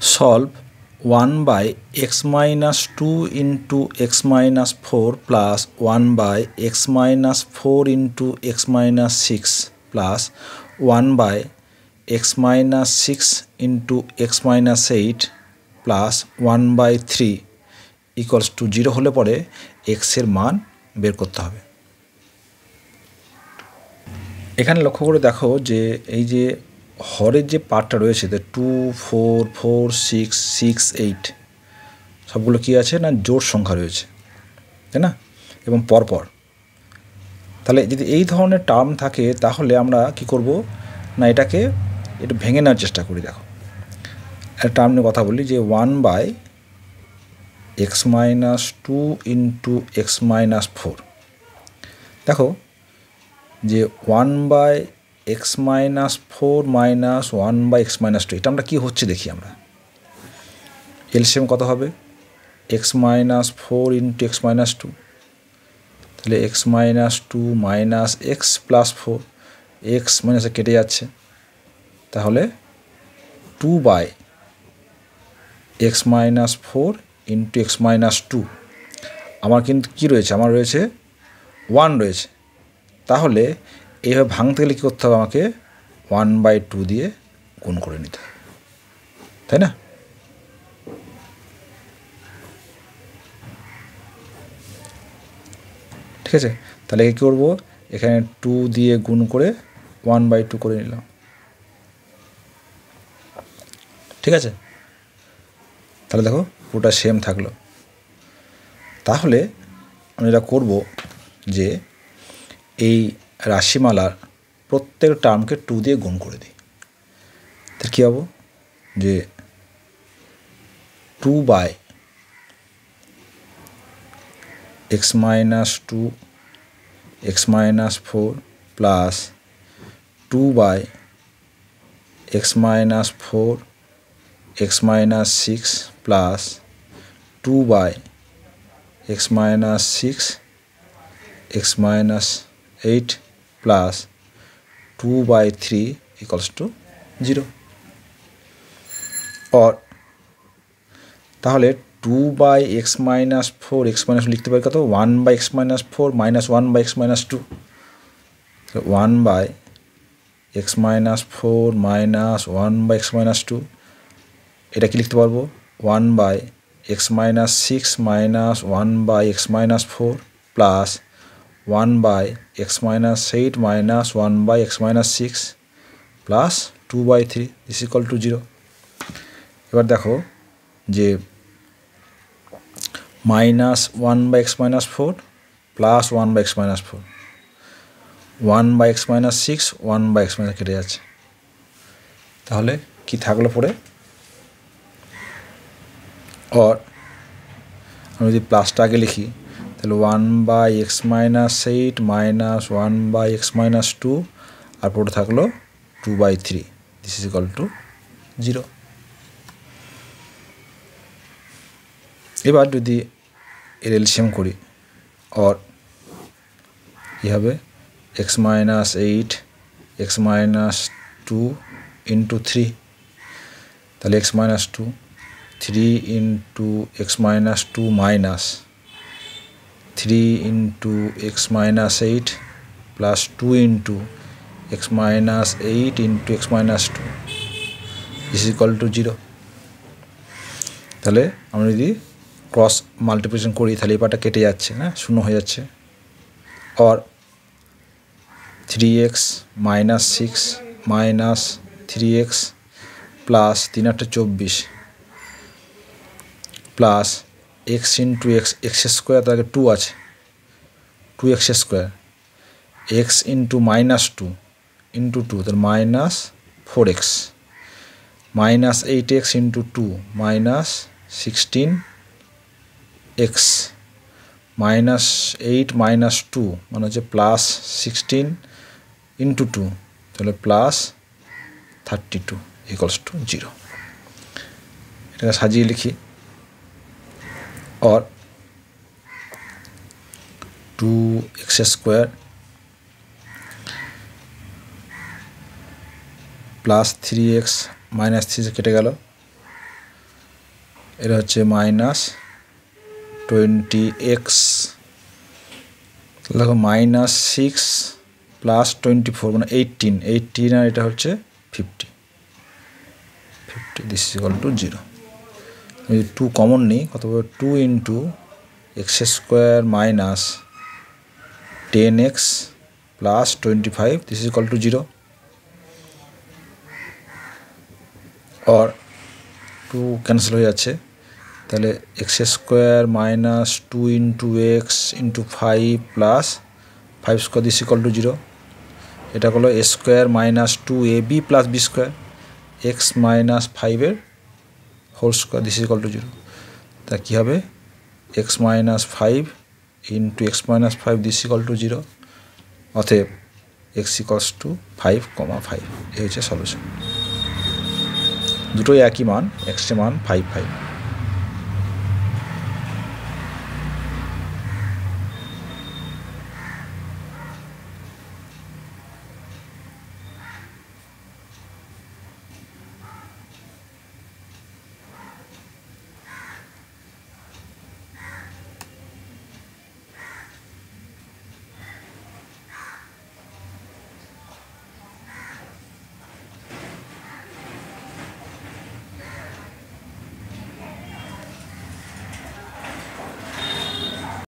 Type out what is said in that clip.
solve 1 by x minus 2 into x minus 4 plus 1 by x minus 4 into x minus 6 plus 1 by x minus 6 into x minus 8 plus 1 by 3 equals to 0 হলে পরে x এর মান বের করতে হবে এখানে লক্ষ্য করে দেখো যে এই যে হরের যে পার্টটা রয়েছে তো two four four six six eight সবগুলো কী আছে না জোর সংখ্যা রয়েছে তাই না এবং পরপর তাহলে যদি এই ধরনের টার্ম থাকে তাহলে আমরা কি করব না এটাকে একটু ভেঙে নেওয়ার চেষ্টা করি দেখো একটা টার্ম নিয়ে কথা বলি যে one by x minus two into x minus four দেখো যে one by x minus four minus one by x minus two এটা আমরা কী হচ্ছে দেখি আমরা এলসিএম কত হবে x minus four into x minus two তাহলে x minus two minus x plus four x মাইনাসে কেটে যাচ্ছে তাহলে two by x minus four into x minus two আমার কিন্তু কী রয়েছে আমার রয়েছে ওয়ান রয়েছে তাহলে এভাবে ভাঙতে গেলে কী করতে হবে আমাকে ওয়ান বাই টু দিয়ে গুণ করে নিতে হবে তাই না ঠিক আছে তাহলে কী করবো এখানে টু দিয়ে গুণ করে ওয়ান বাই টু করে নিলাম ঠিক আছে তাহলে দেখো পুরোটা সেম থাকলো তাহলে আমি এটা করবো যে এই রাশিমালার প্রত্যেক টার্মকে টু দিয়ে গুণ করে দিই তার কী হবো যে two by x minus two x minus four plus two by x minus four x minus six plus two by x minus six x minus eight plus 2 by 3 equals to 0 or তাহলে 2 by x minus 4 x minus লিখতে পারি কত 1 by x minus 4 minus 1 by x minus 2 1 by x minus 4 minus 1 by x minus 2 এটা কি লিখতে পারবো 1 by x minus 6 minus 1 by x minus 4 plus 1 by x minus 8 minus 1 by x minus 6 plus 2 by 3 is equal to 0 এবার দেখো যে minus one by x minus four plus one by x minus four one by x minus six one by x minus কেটে যাচ্ছে তাহলে কি থাকলো পরে or আমি যদি প্লাসটা আগে লিখি तल 1/x - 8 - 1/x - 2 आरपोर्ट থাকলো 2/3 दिस इज इक्वल टू 0 এবারে দি এ রিলেশন করি অর কি হবে x - 8 x - 2 * 3 তাহলে x - 2 3 * x - 2 - 3 into x minus 8 plus 2 into x minus 8 into x minus 2 this is equal to 0 তাহলে আমরা যদি ক্রস মাল্টিপ্লিকেশন করি তাহলে এই পাটা কেটে যাচ্ছে হ্যাঁ শূন্য হয়ে যাচ্ছে or three x minus six minus three x plus তিন আটটা চব্বিশ plus x into x x square তার আগে টু আছে two x square x into minus two into two তাহলে minus four x minus eight x into two minus sixteen x minus eight minus two মানে হচ্ছে plus sixteen into two তাহলে plus thirty two equals to zero এটা সাজিয়ে লিখি or 2x square plus three x minus three কেটে গেল এটা হচ্ছে মাইনাস টোয়েন্টি এক্স দেখো minus six plus twenty four মানে এইটিন এইটিন আর এটা হচ্ছে fifty fifty this is equal to zero যদি টু কমন নিই কত পাবো two into x square minus ten x plus twenty five this is equal to zero or two cancel হয়ে যাচ্ছে তাহলে x square minus two into x into five plus five square this call to zero এটা হলো a square minus two a b plus b square x minus ফাইভের whole square this equal to zero তা কী হবে x minus five into x minus five this equal to zero অতএব x equals to five comma five এই হচ্ছে solution দুটোই একই মান এক্সের মান ফাইভ ফাইভ